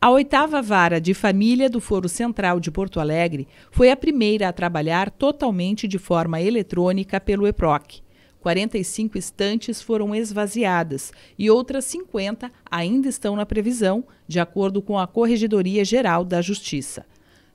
A oitava vara de família do Foro Central de Porto Alegre foi a primeira a trabalhar totalmente de forma eletrônica pelo EPROC. 45 estantes foram esvaziadas e outras 50 ainda estão na previsão, de acordo com a Corregedoria Geral da Justiça.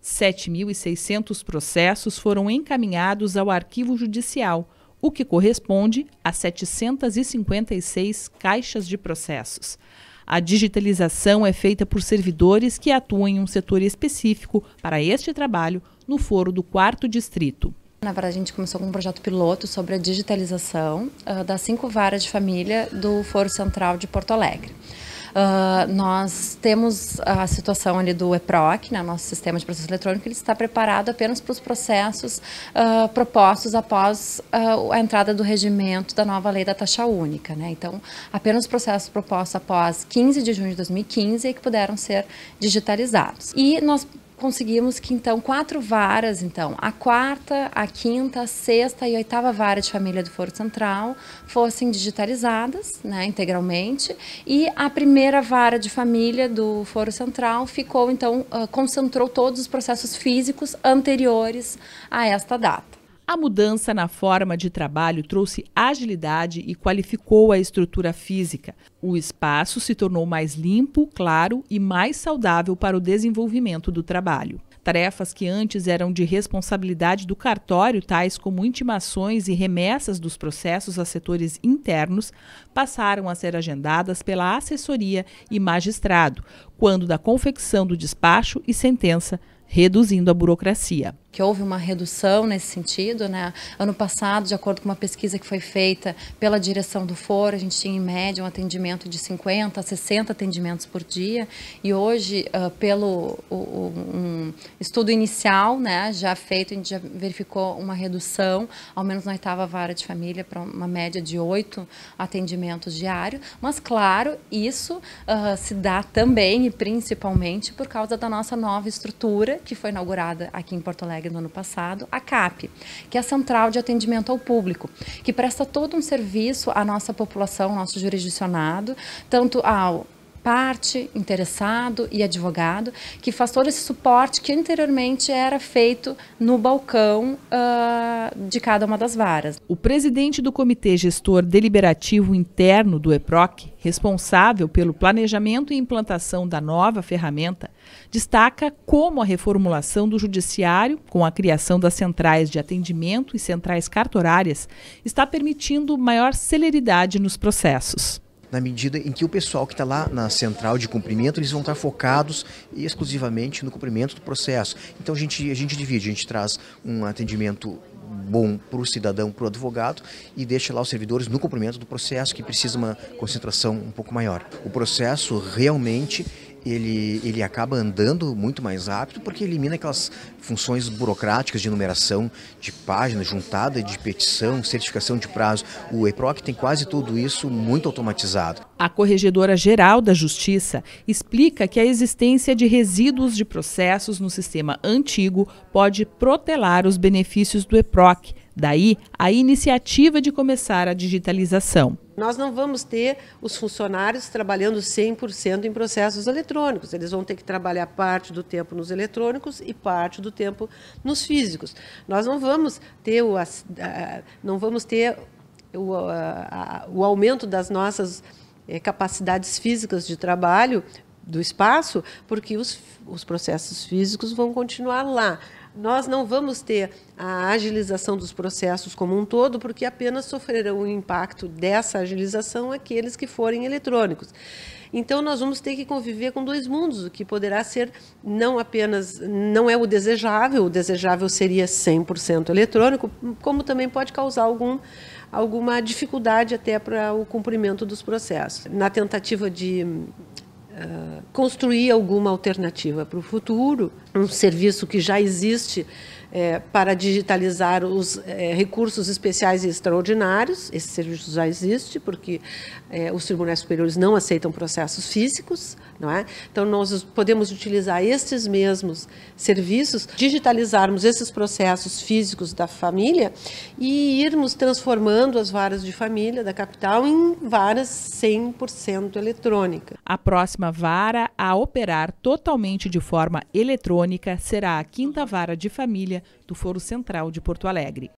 7.600 processos foram encaminhados ao Arquivo Judicial, o que corresponde a 756 caixas de processos. A digitalização é feita por servidores que atuam em um setor específico para este trabalho no foro do quarto distrito. Na verdade, a gente começou com um projeto piloto sobre a digitalização uh, das cinco varas de família do Foro Central de Porto Alegre. Uh, nós temos a situação ali do EPROC, né, nosso sistema de processo eletrônico, ele está preparado apenas para os processos uh, propostos após uh, a entrada do regimento da nova lei da taxa única. Né? Então, apenas os processos propostos após 15 de junho de 2015 é que puderam ser digitalizados. E nós conseguimos que então quatro varas, então a quarta, a quinta, a sexta e a oitava vara de família do Foro Central fossem digitalizadas, né, integralmente, e a primeira vara de família do Foro Central ficou então ah, concentrou todos os processos físicos anteriores a esta data. A mudança na forma de trabalho trouxe agilidade e qualificou a estrutura física. O espaço se tornou mais limpo, claro e mais saudável para o desenvolvimento do trabalho. Tarefas que antes eram de responsabilidade do cartório, tais como intimações e remessas dos processos a setores internos, passaram a ser agendadas pela assessoria e magistrado, quando da confecção do despacho e sentença, reduzindo a burocracia que houve uma redução nesse sentido. Né? Ano passado, de acordo com uma pesquisa que foi feita pela direção do Foro, a gente tinha em média um atendimento de 50 a 60 atendimentos por dia e hoje, uh, pelo o, um estudo inicial né, já feito, a gente já verificou uma redução, ao menos na oitava vara de família, para uma média de oito atendimentos diários. Mas, claro, isso uh, se dá também e principalmente por causa da nossa nova estrutura que foi inaugurada aqui em Porto Alegre no ano passado, a CAP, que é a Central de Atendimento ao Público, que presta todo um serviço à nossa população, ao nosso jurisdicionado, tanto ao parte, interessado e advogado, que faz todo esse suporte que anteriormente era feito no balcão uh, de cada uma das varas. O presidente do Comitê Gestor Deliberativo Interno do EPROC, responsável pelo planejamento e implantação da nova ferramenta, destaca como a reformulação do judiciário, com a criação das centrais de atendimento e centrais cartorárias, está permitindo maior celeridade nos processos na medida em que o pessoal que está lá na central de cumprimento, eles vão estar tá focados exclusivamente no cumprimento do processo. Então a gente, a gente divide, a gente traz um atendimento bom para o cidadão, para o advogado e deixa lá os servidores no cumprimento do processo, que precisa uma concentração um pouco maior. O processo realmente ele, ele acaba andando muito mais rápido porque elimina aquelas funções burocráticas de numeração de página, juntada de petição, certificação de prazo. O EPROC tem quase tudo isso muito automatizado. A Corregedora-Geral da Justiça explica que a existência de resíduos de processos no sistema antigo pode protelar os benefícios do EPROC, daí a iniciativa de começar a digitalização. Nós não vamos ter os funcionários trabalhando 100% em processos eletrônicos. Eles vão ter que trabalhar parte do tempo nos eletrônicos e parte do tempo nos físicos. Nós não vamos ter o, não vamos ter o, o aumento das nossas eh, capacidades físicas de trabalho do espaço, porque os, os processos físicos vão continuar lá. Nós não vamos ter a agilização dos processos como um todo, porque apenas sofrerão o impacto dessa agilização aqueles que forem eletrônicos. Então nós vamos ter que conviver com dois mundos, o que poderá ser não apenas não é o desejável, o desejável seria 100% eletrônico, como também pode causar algum alguma dificuldade até para o cumprimento dos processos. Na tentativa de construir alguma alternativa para o futuro um serviço que já existe é, para digitalizar os é, recursos especiais e extraordinários. Esse serviço já existe, porque é, os tribunais superiores não aceitam processos físicos. Não é? Então, nós podemos utilizar esses mesmos serviços, digitalizarmos esses processos físicos da família e irmos transformando as varas de família da capital em varas 100% eletrônicas. A próxima vara a operar totalmente de forma eletrônica Mônica será a quinta vara de família do Foro Central de Porto Alegre.